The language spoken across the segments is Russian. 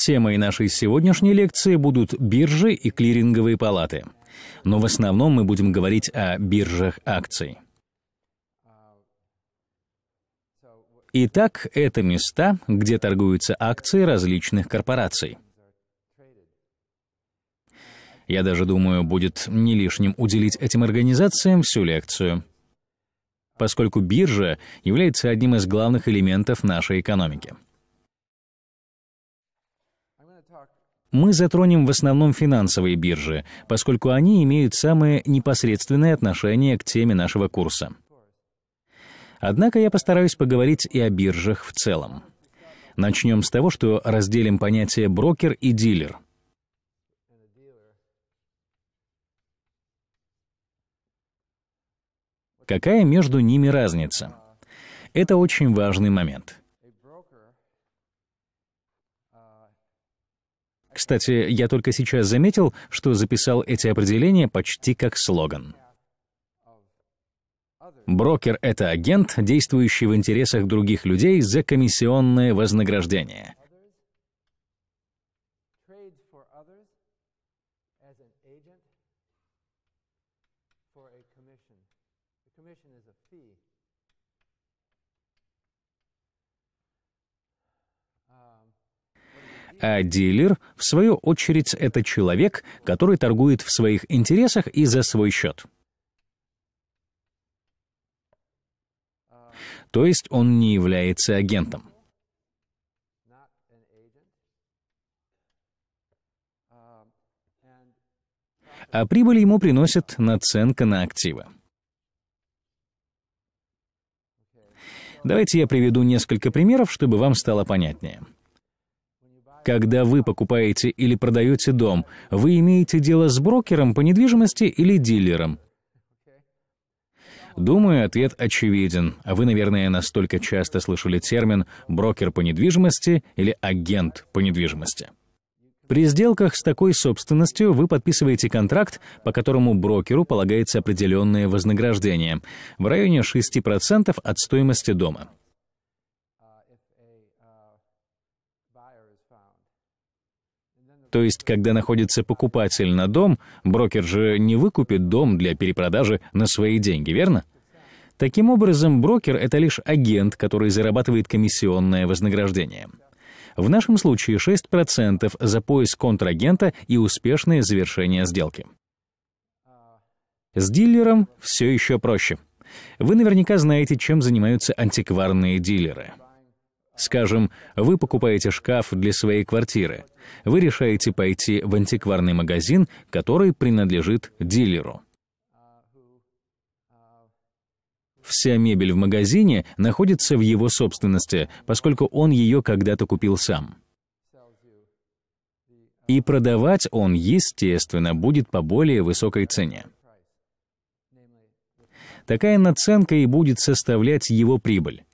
Темой нашей сегодняшней лекции будут биржи и клиринговые палаты. Но в основном мы будем говорить о биржах акций. Итак, это места, где торгуются акции различных корпораций. Я даже думаю, будет не лишним уделить этим организациям всю лекцию, поскольку биржа является одним из главных элементов нашей экономики — Мы затронем в основном финансовые биржи, поскольку они имеют самое непосредственное отношение к теме нашего курса. Однако я постараюсь поговорить и о биржах в целом. Начнем с того, что разделим понятия брокер и дилер. Какая между ними разница? Это очень важный момент. Кстати, я только сейчас заметил, что записал эти определения почти как слоган. Брокер — это агент, действующий в интересах других людей за комиссионное вознаграждение. а дилер, в свою очередь, это человек, который торгует в своих интересах и за свой счет. То есть он не является агентом. а прибыль ему приносит наценка на активы. Давайте я приведу несколько примеров, чтобы вам стало понятнее. Когда вы покупаете или продаете дом, вы имеете дело с брокером по недвижимости или дилером? Думаю, ответ очевиден, а вы, наверное, настолько часто слышали термин «брокер по недвижимости» или «агент по недвижимости». При сделках с такой собственностью вы подписываете контракт, по которому брокеру полагается определенное вознаграждение в районе 6% от стоимости дома. То есть, когда находится покупатель на дом, брокер же не выкупит дом для перепродажи на свои деньги, верно? Таким образом, брокер — это лишь агент, который зарабатывает комиссионное вознаграждение. В нашем случае 6% за поиск контрагента и успешное завершение сделки. С дилером все еще проще. Вы наверняка знаете, чем занимаются антикварные дилеры — Скажем, вы покупаете шкаф для своей квартиры. Вы решаете пойти в антикварный магазин, который принадлежит дилеру. Вся мебель в магазине находится в его собственности, поскольку он ее когда-то купил сам. И продавать он, естественно, будет по более высокой цене. Такая наценка и будет составлять его прибыль.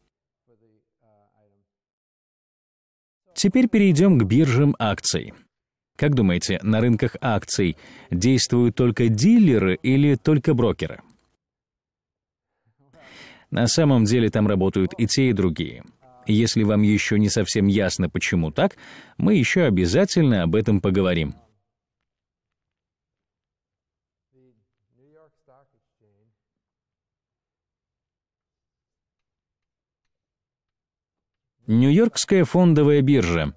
Теперь перейдем к биржам акций. Как думаете, на рынках акций действуют только дилеры или только брокеры? На самом деле там работают и те, и другие. Если вам еще не совсем ясно, почему так, мы еще обязательно об этом поговорим. Нью-Йоркская фондовая биржа.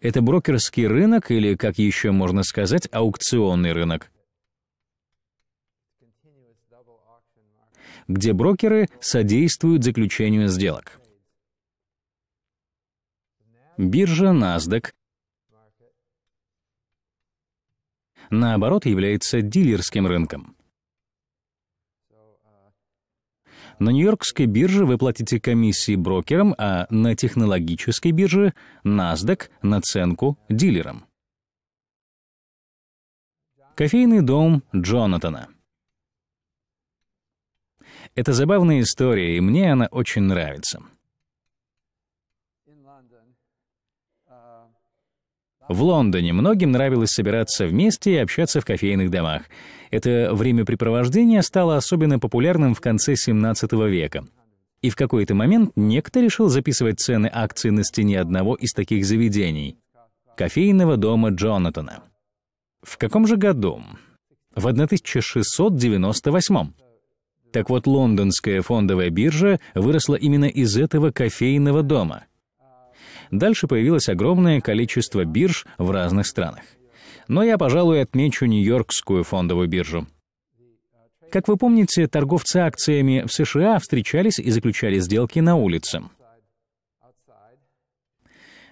Это брокерский рынок или, как еще можно сказать, аукционный рынок, где брокеры содействуют заключению сделок. Биржа NASDAQ наоборот является дилерским рынком. На Нью-Йоркской бирже вы платите комиссии брокерам, а на технологической бирже — NASDAQ, наценку дилерам. Кофейный дом Джонатана — это забавная история, и мне она очень нравится. В Лондоне многим нравилось собираться вместе и общаться в кофейных домах. Это времяпрепровождение стало особенно популярным в конце 17 века. И в какой-то момент некто решил записывать цены акций на стене одного из таких заведений — кофейного дома Джонатана. В каком же году? В 1698 Так вот, лондонская фондовая биржа выросла именно из этого кофейного дома — Дальше появилось огромное количество бирж в разных странах. Но я, пожалуй, отмечу Нью-Йоркскую фондовую биржу. Как вы помните, торговцы акциями в США встречались и заключали сделки на улице.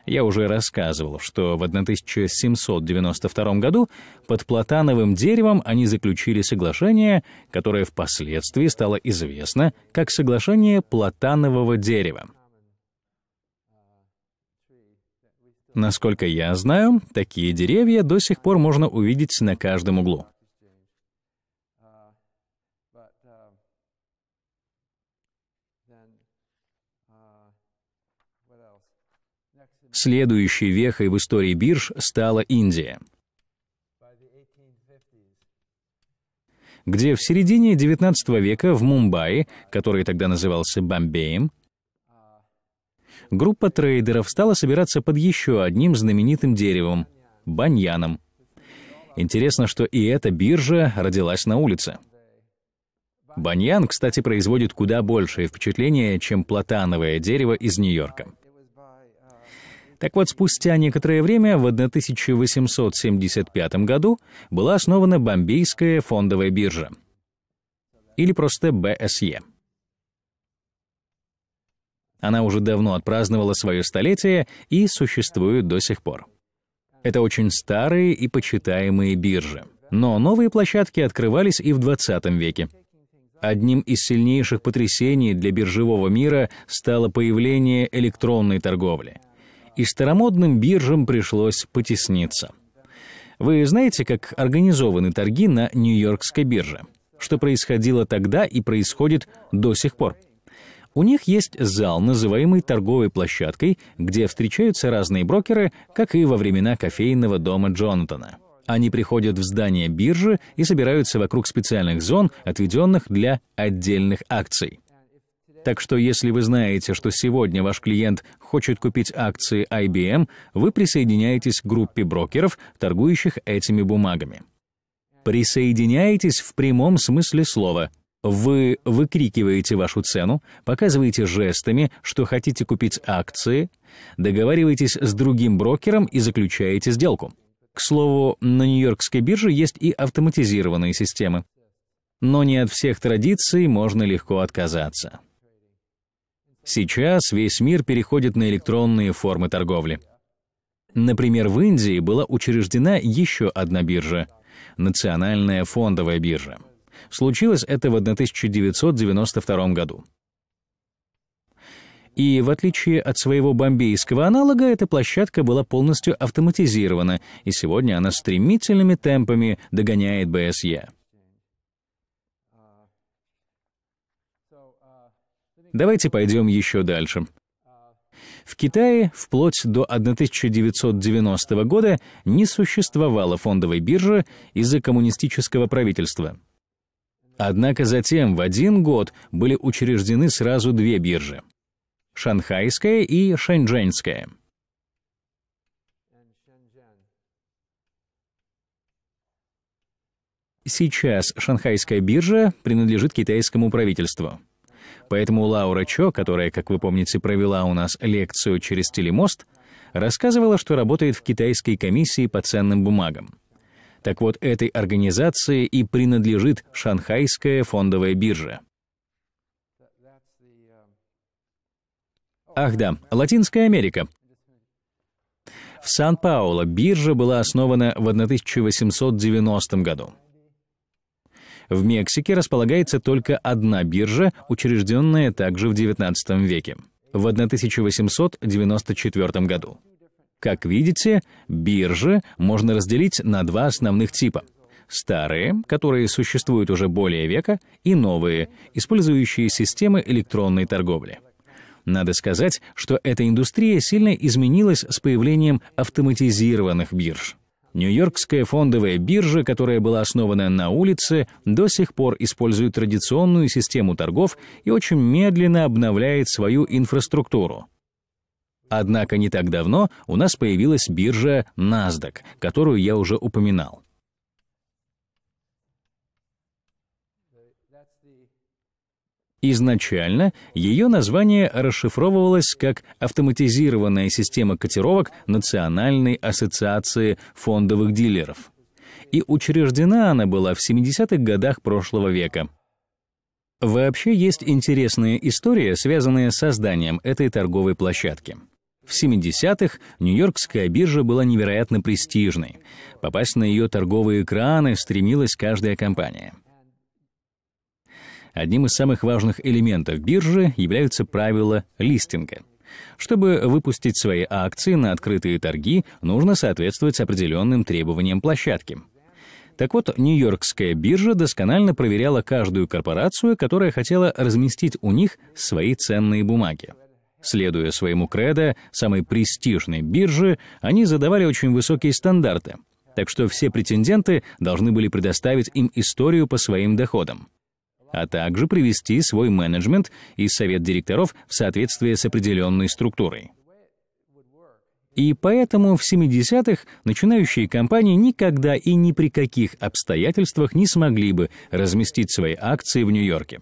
Я уже рассказывал, что в 1792 году под платановым деревом они заключили соглашение, которое впоследствии стало известно как соглашение платанового дерева. Насколько я знаю, такие деревья до сих пор можно увидеть на каждом углу. Следующей вехой в истории бирж стала Индия, где в середине XIX века в Мумбаи, который тогда назывался Бомбеем, группа трейдеров стала собираться под еще одним знаменитым деревом — баньяном. Интересно, что и эта биржа родилась на улице. Баньян, кстати, производит куда большее впечатление, чем платановое дерево из Нью-Йорка. Так вот, спустя некоторое время, в 1875 году, была основана Бомбейская фондовая биржа, или просто БСЕ — e. Она уже давно отпраздновала свое столетие и существует до сих пор. Это очень старые и почитаемые биржи. Но новые площадки открывались и в 20 веке. Одним из сильнейших потрясений для биржевого мира стало появление электронной торговли. И старомодным биржам пришлось потесниться. Вы знаете, как организованы торги на Нью-Йоркской бирже? Что происходило тогда и происходит до сих пор – у них есть зал, называемый торговой площадкой, где встречаются разные брокеры, как и во времена кофейного дома Джонатана. Они приходят в здание биржи и собираются вокруг специальных зон, отведенных для отдельных акций. Так что если вы знаете, что сегодня ваш клиент хочет купить акции IBM, вы присоединяетесь к группе брокеров, торгующих этими бумагами. Присоединяетесь в прямом смысле слова. Вы выкрикиваете вашу цену, показываете жестами, что хотите купить акции, договариваетесь с другим брокером и заключаете сделку. К слову, на Нью-Йоркской бирже есть и автоматизированные системы. Но не от всех традиций можно легко отказаться. Сейчас весь мир переходит на электронные формы торговли. Например, в Индии была учреждена еще одна биржа — Национальная фондовая биржа. Случилось это в 1992 году. И, в отличие от своего бомбейского аналога, эта площадка была полностью автоматизирована, и сегодня она стремительными темпами догоняет БСЕ. Давайте пойдем еще дальше. В Китае вплоть до 1990 года не существовало фондовой биржи из-за коммунистического правительства — Однако затем в один год были учреждены сразу две биржи – шанхайская и шэньчжэньская. Сейчас шанхайская биржа принадлежит китайскому правительству. Поэтому Лаура Чо, которая, как вы помните, провела у нас лекцию через телемост, рассказывала, что работает в китайской комиссии по ценным бумагам. Так вот, этой организации и принадлежит Шанхайская фондовая биржа. Ах да, Латинская Америка. В Сан-Пауло биржа была основана в 1890 году. В Мексике располагается только одна биржа, учрежденная также в XIX веке, в 1894 году. Как видите, биржи можно разделить на два основных типа. Старые, которые существуют уже более века, и новые, использующие системы электронной торговли. Надо сказать, что эта индустрия сильно изменилась с появлением автоматизированных бирж. Нью-Йоркская фондовая биржа, которая была основана на улице, до сих пор использует традиционную систему торгов и очень медленно обновляет свою инфраструктуру. Однако не так давно у нас появилась биржа NASDAQ, которую я уже упоминал. Изначально ее название расшифровывалось как «Автоматизированная система котировок Национальной ассоциации фондовых дилеров». И учреждена она была в 70-х годах прошлого века. Вообще есть интересная история, связанная с созданием этой торговой площадки. В 70-х Нью-Йоркская биржа была невероятно престижной. Попасть на ее торговые экраны стремилась каждая компания. Одним из самых важных элементов биржи являются правила листинга. Чтобы выпустить свои акции на открытые торги, нужно соответствовать определенным требованиям площадки. Так вот, Нью-Йоркская биржа досконально проверяла каждую корпорацию, которая хотела разместить у них свои ценные бумаги. Следуя своему кредо, самой престижной бирже, они задавали очень высокие стандарты, так что все претенденты должны были предоставить им историю по своим доходам, а также привести свой менеджмент и совет директоров в соответствие с определенной структурой. И поэтому в 70-х начинающие компании никогда и ни при каких обстоятельствах не смогли бы разместить свои акции в Нью-Йорке.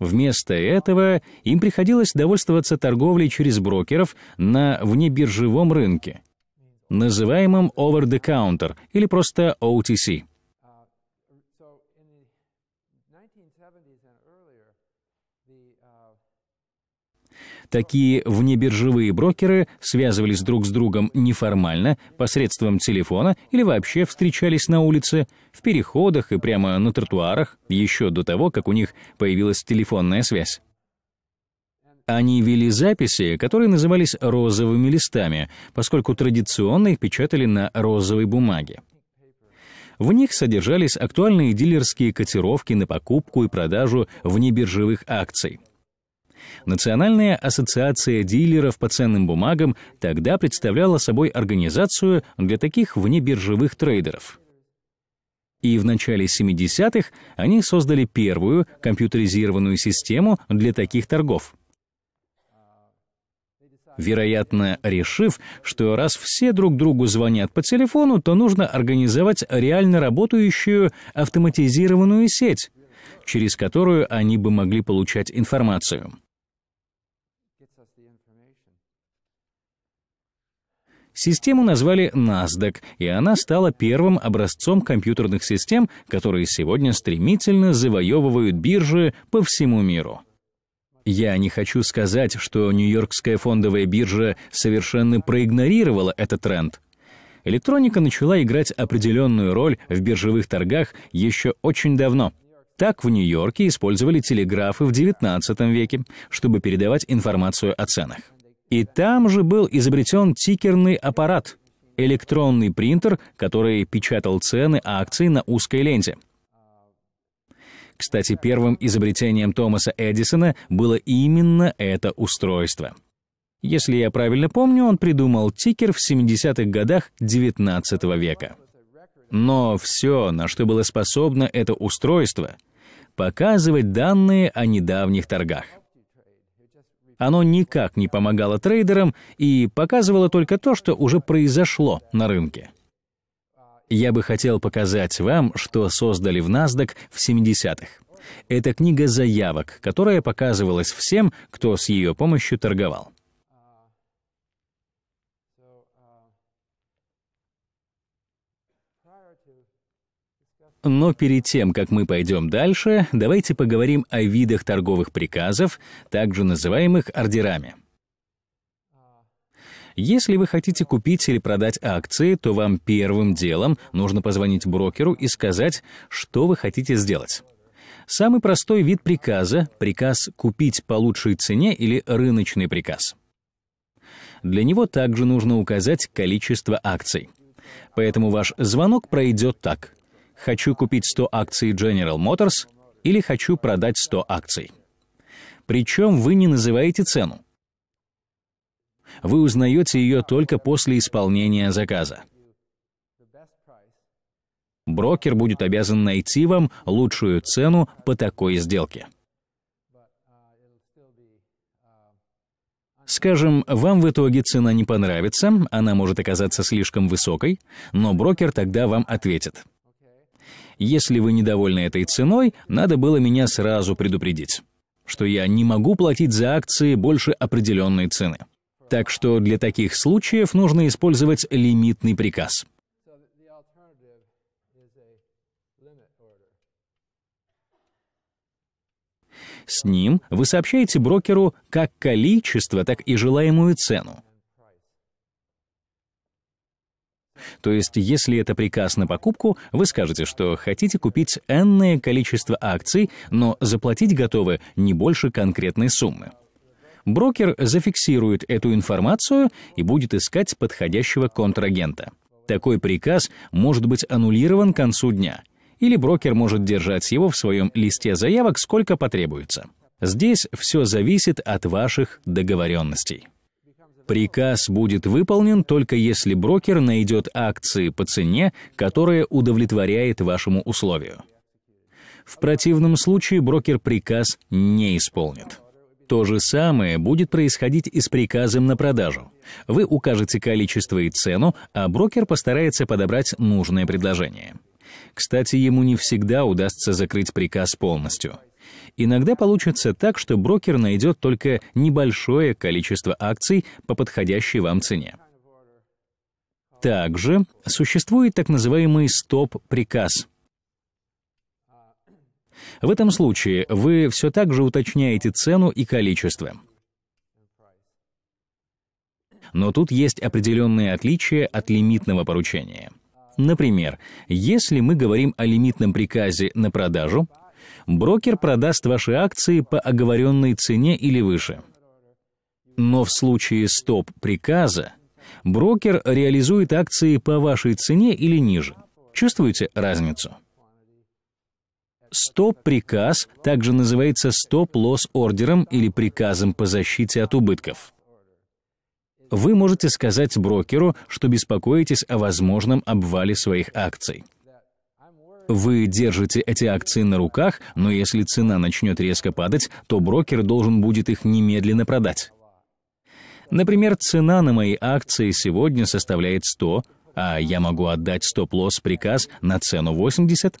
Вместо этого им приходилось довольствоваться торговлей через брокеров на внебиржевом рынке, называемом over-the-counter или просто OTC. Такие внебиржевые брокеры связывались друг с другом неформально, посредством телефона или вообще встречались на улице, в переходах и прямо на тротуарах, еще до того, как у них появилась телефонная связь. Они вели записи, которые назывались розовыми листами, поскольку традиционно их печатали на розовой бумаге. В них содержались актуальные дилерские котировки на покупку и продажу внебиржевых акций — Национальная ассоциация дилеров по ценным бумагам тогда представляла собой организацию для таких внебиржевых трейдеров. И в начале 70-х они создали первую компьютеризированную систему для таких торгов — вероятно, решив, что раз все друг другу звонят по телефону, то нужно организовать реально работающую автоматизированную сеть, через которую они бы могли получать информацию. Систему назвали NASDAQ, и она стала первым образцом компьютерных систем, которые сегодня стремительно завоевывают биржи по всему миру. Я не хочу сказать, что Нью-Йоркская фондовая биржа совершенно проигнорировала этот тренд. Электроника начала играть определенную роль в биржевых торгах еще очень давно. Так в Нью-Йорке использовали телеграфы в XIX веке, чтобы передавать информацию о ценах. И там же был изобретен тикерный аппарат — электронный принтер, который печатал цены акций на узкой ленте. Кстати, первым изобретением Томаса Эдисона было именно это устройство. Если я правильно помню, он придумал тикер в 70-х годах XIX века. Но все, на что было способно это устройство — показывать данные о недавних торгах — оно никак не помогало трейдерам и показывало только то, что уже произошло на рынке. Я бы хотел показать вам, что создали в NASDAQ в 70-х. Это книга заявок, которая показывалась всем, кто с ее помощью торговал. Но перед тем, как мы пойдем дальше, давайте поговорим о видах торговых приказов, также называемых ордерами. Если вы хотите купить или продать акции, то вам первым делом нужно позвонить брокеру и сказать, что вы хотите сделать. Самый простой вид приказа — приказ «купить по лучшей цене» или «рыночный приказ». Для него также нужно указать количество акций. Поэтому ваш звонок пройдет так. «Хочу купить 100 акций General Motors» или «Хочу продать 100 акций». Причем вы не называете цену. Вы узнаете ее только после исполнения заказа. Брокер будет обязан найти вам лучшую цену по такой сделке. Скажем, вам в итоге цена не понравится, она может оказаться слишком высокой, но брокер тогда вам ответит. Если вы недовольны этой ценой, надо было меня сразу предупредить, что я не могу платить за акции больше определенной цены. Так что для таких случаев нужно использовать лимитный приказ. С ним вы сообщаете брокеру как количество, так и желаемую цену. То есть, если это приказ на покупку, вы скажете, что хотите купить энное количество акций, но заплатить готовы не больше конкретной суммы. Брокер зафиксирует эту информацию и будет искать подходящего контрагента. Такой приказ может быть аннулирован к концу дня, или брокер может держать его в своем листе заявок сколько потребуется. Здесь все зависит от ваших договоренностей. Приказ будет выполнен только если брокер найдет акции по цене, которая удовлетворяет вашему условию. В противном случае брокер приказ не исполнит. То же самое будет происходить и с приказом на продажу. Вы укажете количество и цену, а брокер постарается подобрать нужное предложение. Кстати, ему не всегда удастся закрыть приказ полностью — Иногда получится так, что брокер найдет только небольшое количество акций по подходящей вам цене. Также существует так называемый стоп-приказ. В этом случае вы все так же уточняете цену и количество. Но тут есть определенные отличия от лимитного поручения. Например, если мы говорим о лимитном приказе на продажу, брокер продаст ваши акции по оговоренной цене или выше. Но в случае стоп-приказа брокер реализует акции по вашей цене или ниже. Чувствуете разницу? Стоп-приказ также называется стоп-лосс-ордером или приказом по защите от убытков. Вы можете сказать брокеру, что беспокоитесь о возможном обвале своих акций. Вы держите эти акции на руках, но если цена начнет резко падать, то брокер должен будет их немедленно продать. Например, цена на мои акции сегодня составляет 100, а я могу отдать стоп-лосс приказ на цену 80.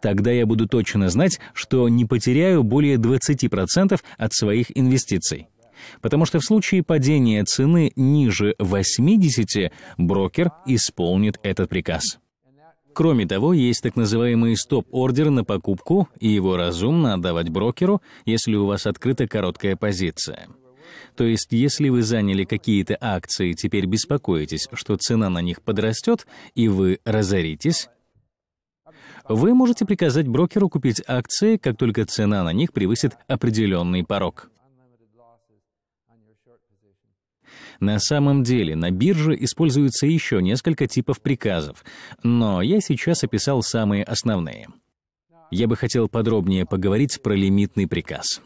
Тогда я буду точно знать, что не потеряю более 20% от своих инвестиций. Потому что в случае падения цены ниже 80 брокер исполнит этот приказ. Кроме того, есть так называемый стоп-ордер на покупку, и его разумно отдавать брокеру, если у вас открыта короткая позиция. То есть, если вы заняли какие-то акции и теперь беспокоитесь, что цена на них подрастет, и вы разоритесь, вы можете приказать брокеру купить акции, как только цена на них превысит определенный порог. На самом деле на бирже используется еще несколько типов приказов, но я сейчас описал самые основные. Я бы хотел подробнее поговорить про лимитный приказ.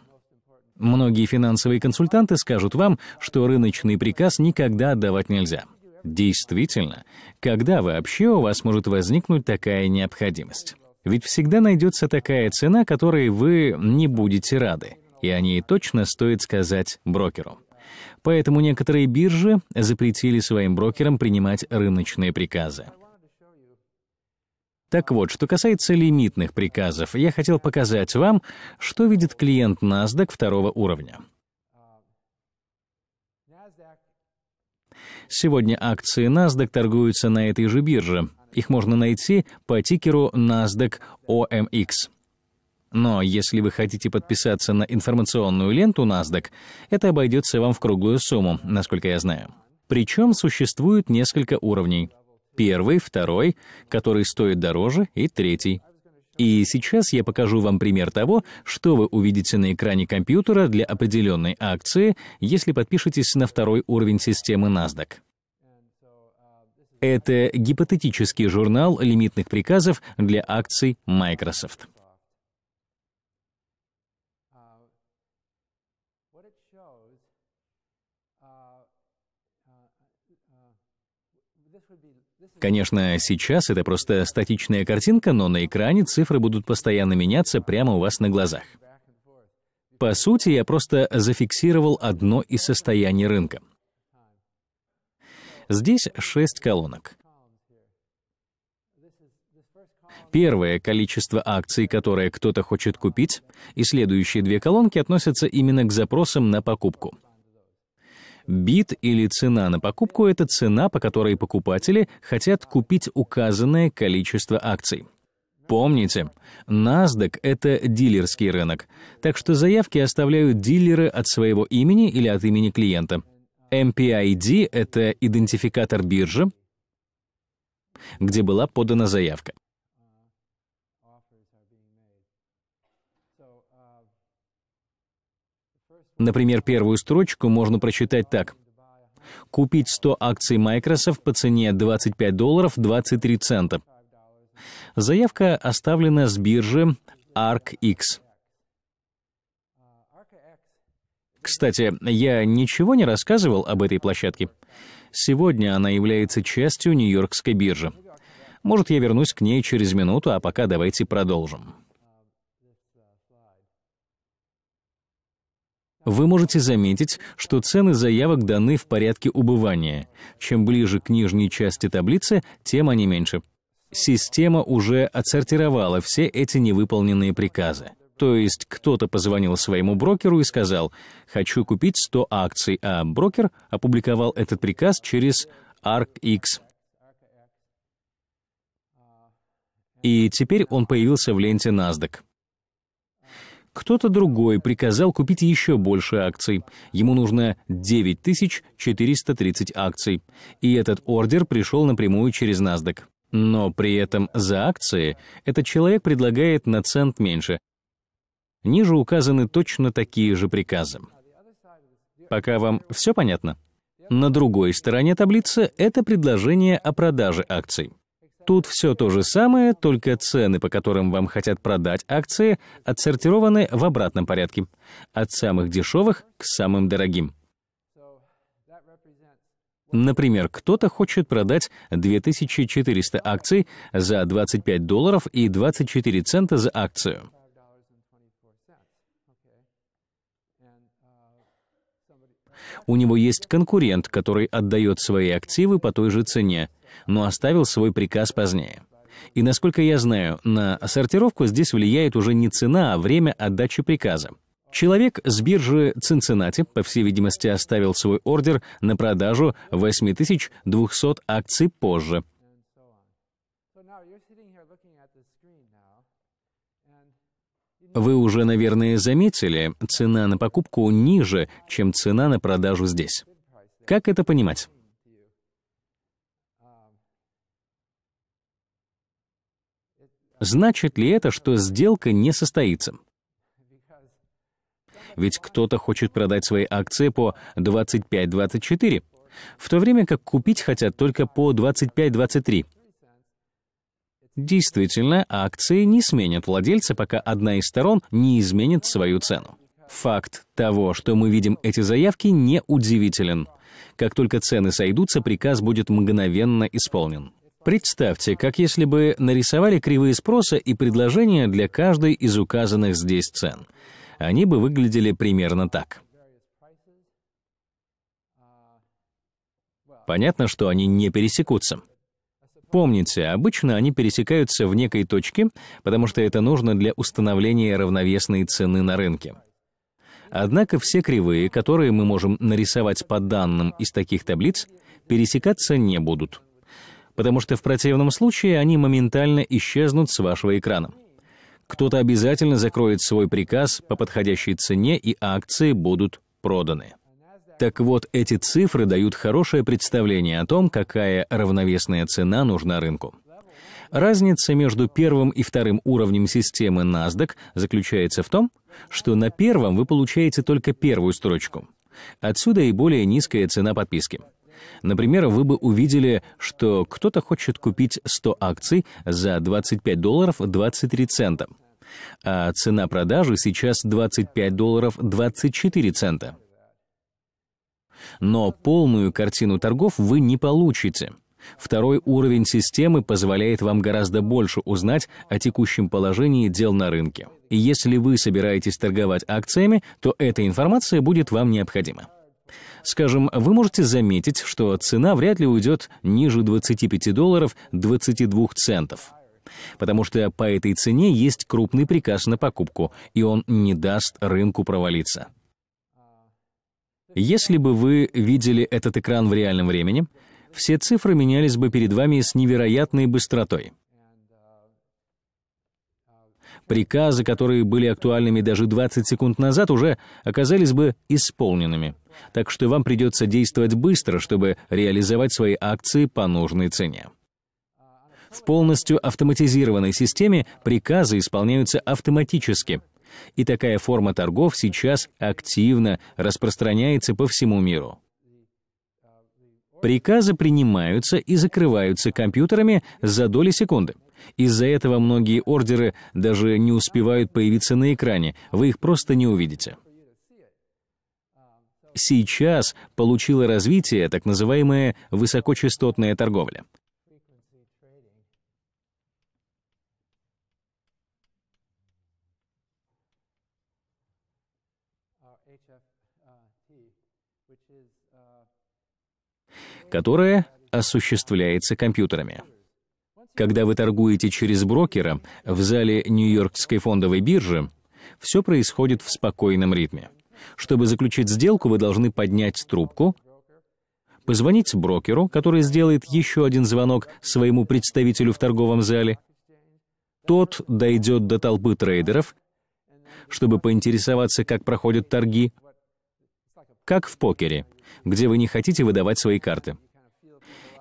Многие финансовые консультанты скажут вам, что рыночный приказ никогда отдавать нельзя. Действительно, когда вообще у вас может возникнуть такая необходимость? Ведь всегда найдется такая цена, которой вы не будете рады и о ней точно стоит сказать брокеру. Поэтому некоторые биржи запретили своим брокерам принимать рыночные приказы. Так вот, что касается лимитных приказов, я хотел показать вам, что видит клиент NASDAQ второго уровня. Сегодня акции NASDAQ торгуются на этой же бирже. Их можно найти по тикеру NASDAQ OMX. Но если вы хотите подписаться на информационную ленту NASDAQ, это обойдется вам в круглую сумму, насколько я знаю. Причем существует несколько уровней. Первый, второй, который стоит дороже, и третий. И сейчас я покажу вам пример того, что вы увидите на экране компьютера для определенной акции, если подпишетесь на второй уровень системы NASDAQ. Это гипотетический журнал лимитных приказов для акций Microsoft. Конечно, сейчас это просто статичная картинка, но на экране цифры будут постоянно меняться прямо у вас на глазах. По сути, я просто зафиксировал одно из состояний рынка. Здесь шесть колонок. Первое — количество акций, которые кто-то хочет купить, и следующие две колонки относятся именно к запросам на покупку — Бит или цена на покупку — это цена, по которой покупатели хотят купить указанное количество акций. Помните, NASDAQ — это дилерский рынок, так что заявки оставляют дилеры от своего имени или от имени клиента. MPID — это идентификатор биржи, где была подана заявка. Например, первую строчку можно прочитать так. Купить 100 акций Microsoft по цене 25 долларов 23 цента. Заявка оставлена с биржи ArcX. Кстати, я ничего не рассказывал об этой площадке. Сегодня она является частью Нью-Йоркской биржи. Может, я вернусь к ней через минуту, а пока давайте продолжим. Вы можете заметить, что цены заявок даны в порядке убывания. Чем ближе к нижней части таблицы, тем они меньше. Система уже отсортировала все эти невыполненные приказы. То есть кто-то позвонил своему брокеру и сказал «хочу купить 100 акций», а брокер опубликовал этот приказ через ARCX. И теперь он появился в ленте NASDAQ. Кто-то другой приказал купить еще больше акций. Ему нужно 9430 акций. И этот ордер пришел напрямую через NASDAQ. Но при этом за акции этот человек предлагает на цент меньше. Ниже указаны точно такие же приказы. Пока вам все понятно? На другой стороне таблицы это предложение о продаже акций. Тут все то же самое, только цены, по которым вам хотят продать акции, отсортированы в обратном порядке. От самых дешевых к самым дорогим. Например, кто-то хочет продать 2400 акций за 25 долларов и 24 цента за акцию. У него есть конкурент, который отдает свои активы по той же цене — но оставил свой приказ позднее. И, насколько я знаю, на сортировку здесь влияет уже не цена, а время отдачи приказа. Человек с биржи Цинциннати, по всей видимости, оставил свой ордер на продажу 8200 акций позже. Вы уже, наверное, заметили, цена на покупку ниже, чем цена на продажу здесь. Как это понимать? Значит ли это, что сделка не состоится? Ведь кто-то хочет продать свои акции по 25-24, в то время как купить хотят только по 25-23. Действительно, акции не сменят владельца, пока одна из сторон не изменит свою цену. Факт того, что мы видим эти заявки, не удивителен. Как только цены сойдутся, приказ будет мгновенно исполнен. Представьте, как если бы нарисовали кривые спроса и предложения для каждой из указанных здесь цен. Они бы выглядели примерно так. Понятно, что они не пересекутся. Помните, обычно они пересекаются в некой точке, потому что это нужно для установления равновесной цены на рынке. Однако все кривые, которые мы можем нарисовать по данным из таких таблиц, пересекаться не будут потому что в противном случае они моментально исчезнут с вашего экрана. Кто-то обязательно закроет свой приказ по подходящей цене, и акции будут проданы. Так вот, эти цифры дают хорошее представление о том, какая равновесная цена нужна рынку. Разница между первым и вторым уровнем системы NASDAQ заключается в том, что на первом вы получаете только первую строчку. Отсюда и более низкая цена подписки — Например, вы бы увидели, что кто-то хочет купить 100 акций за 25 долларов 23 цента, а цена продажи сейчас 25 долларов 24 цента. Но полную картину торгов вы не получите. Второй уровень системы позволяет вам гораздо больше узнать о текущем положении дел на рынке. И если вы собираетесь торговать акциями, то эта информация будет вам необходима. Скажем, вы можете заметить, что цена вряд ли уйдет ниже 25 долларов 22 центов. Потому что по этой цене есть крупный приказ на покупку, и он не даст рынку провалиться. Если бы вы видели этот экран в реальном времени, все цифры менялись бы перед вами с невероятной быстротой — Приказы, которые были актуальными даже 20 секунд назад, уже оказались бы исполненными. Так что вам придется действовать быстро, чтобы реализовать свои акции по нужной цене. В полностью автоматизированной системе приказы исполняются автоматически. И такая форма торгов сейчас активно распространяется по всему миру. Приказы принимаются и закрываются компьютерами за доли секунды. Из-за этого многие ордеры даже не успевают появиться на экране, вы их просто не увидите. Сейчас получило развитие так называемая высокочастотная торговля. которая осуществляется компьютерами. Когда вы торгуете через брокера в зале Нью-Йоркской фондовой биржи, все происходит в спокойном ритме. Чтобы заключить сделку, вы должны поднять трубку, позвонить брокеру, который сделает еще один звонок своему представителю в торговом зале. Тот дойдет до толпы трейдеров, чтобы поинтересоваться, как проходят торги, как в покере, где вы не хотите выдавать свои карты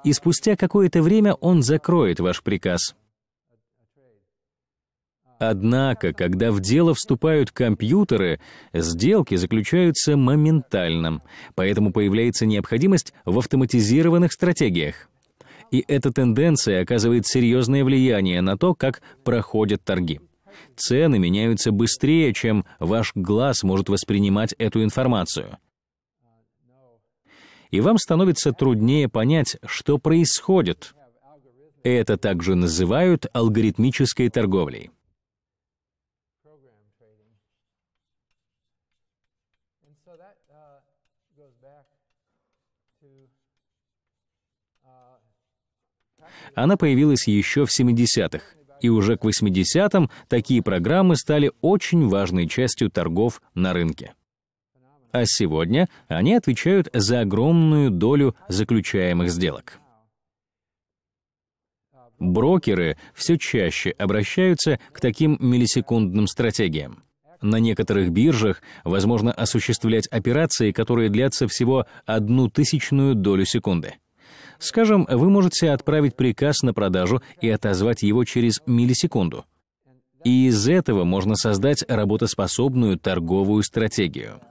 и спустя какое-то время он закроет ваш приказ. Однако, когда в дело вступают компьютеры, сделки заключаются моментально, поэтому появляется необходимость в автоматизированных стратегиях. И эта тенденция оказывает серьезное влияние на то, как проходят торги. Цены меняются быстрее, чем ваш глаз может воспринимать эту информацию — и вам становится труднее понять, что происходит. Это также называют алгоритмической торговлей. Она появилась еще в 70-х, и уже к 80-м такие программы стали очень важной частью торгов на рынке а сегодня они отвечают за огромную долю заключаемых сделок. Брокеры все чаще обращаются к таким миллисекундным стратегиям. На некоторых биржах возможно осуществлять операции, которые длятся всего одну тысячную долю секунды. Скажем, вы можете отправить приказ на продажу и отозвать его через миллисекунду. И из этого можно создать работоспособную торговую стратегию.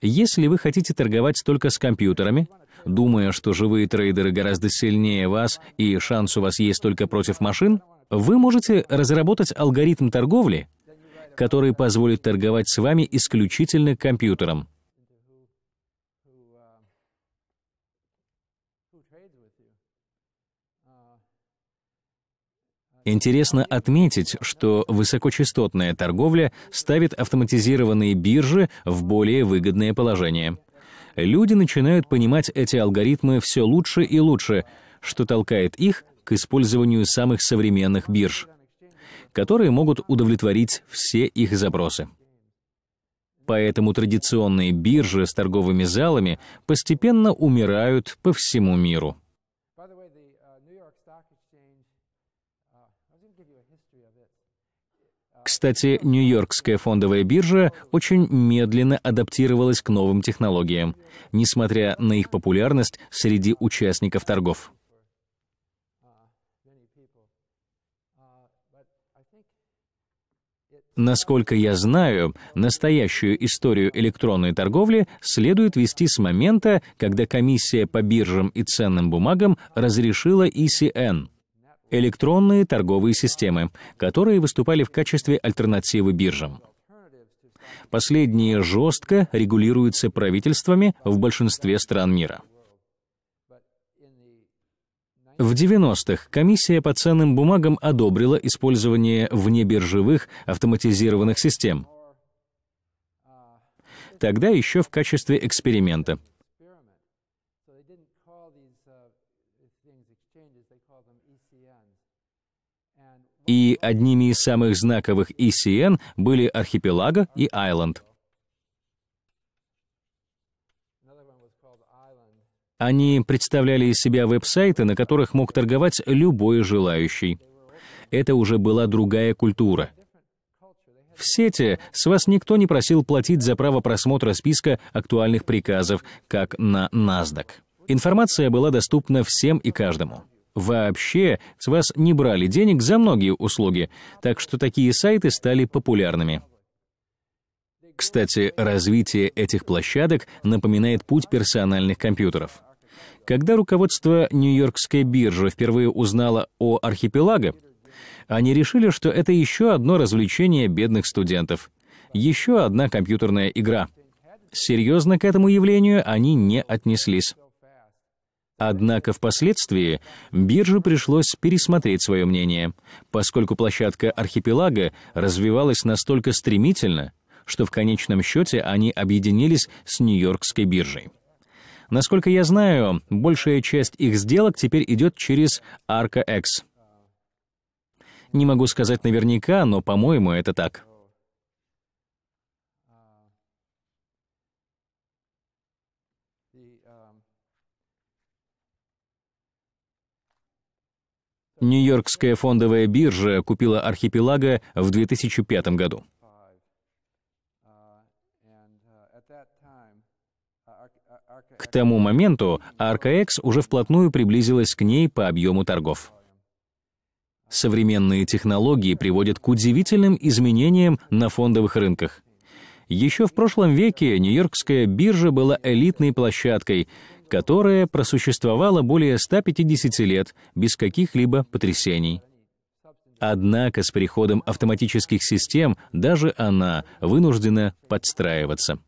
Если вы хотите торговать только с компьютерами, думая, что живые трейдеры гораздо сильнее вас и шанс у вас есть только против машин, вы можете разработать алгоритм торговли, который позволит торговать с вами исключительно компьютером. Интересно отметить, что высокочастотная торговля ставит автоматизированные биржи в более выгодное положение. Люди начинают понимать эти алгоритмы все лучше и лучше, что толкает их к использованию самых современных бирж, которые могут удовлетворить все их запросы. Поэтому традиционные биржи с торговыми залами постепенно умирают по всему миру. Кстати, Нью-Йоркская фондовая биржа очень медленно адаптировалась к новым технологиям, несмотря на их популярность среди участников торгов. Насколько я знаю, настоящую историю электронной торговли следует вести с момента, когда комиссия по биржам и ценным бумагам разрешила ECN — электронные торговые системы, которые выступали в качестве альтернативы биржам. Последние жестко регулируются правительствами в большинстве стран мира. В 90-х комиссия по ценным бумагам одобрила использование внебиржевых автоматизированных систем. Тогда еще в качестве эксперимента – и одними из самых знаковых ECN были Архипелага и Айленд. Они представляли из себя веб-сайты, на которых мог торговать любой желающий. Это уже была другая культура. В сети с вас никто не просил платить за право просмотра списка актуальных приказов, как на NASDAQ. Информация была доступна всем и каждому вообще с вас не брали денег за многие услуги, так что такие сайты стали популярными. Кстати, развитие этих площадок напоминает путь персональных компьютеров. Когда руководство Нью-Йоркской биржи впервые узнало о архипелаге, они решили, что это еще одно развлечение бедных студентов, еще одна компьютерная игра. Серьезно к этому явлению они не отнеслись. Однако впоследствии бирже пришлось пересмотреть свое мнение, поскольку площадка архипелага развивалась настолько стремительно, что в конечном счете они объединились с Нью-Йоркской биржей. Насколько я знаю, большая часть их сделок теперь идет через Арка ArcaX. Не могу сказать наверняка, но, по-моему, это так. Нью-Йоркская фондовая биржа купила архипелага в 2005 году. К тому моменту ArkX уже вплотную приблизилась к ней по объему торгов. Современные технологии приводят к удивительным изменениям на фондовых рынках. Еще в прошлом веке Нью-Йоркская биржа была элитной площадкой — которое просуществовало более 150 лет без каких-либо потрясений. Однако с приходом автоматических систем даже она вынуждена подстраиваться.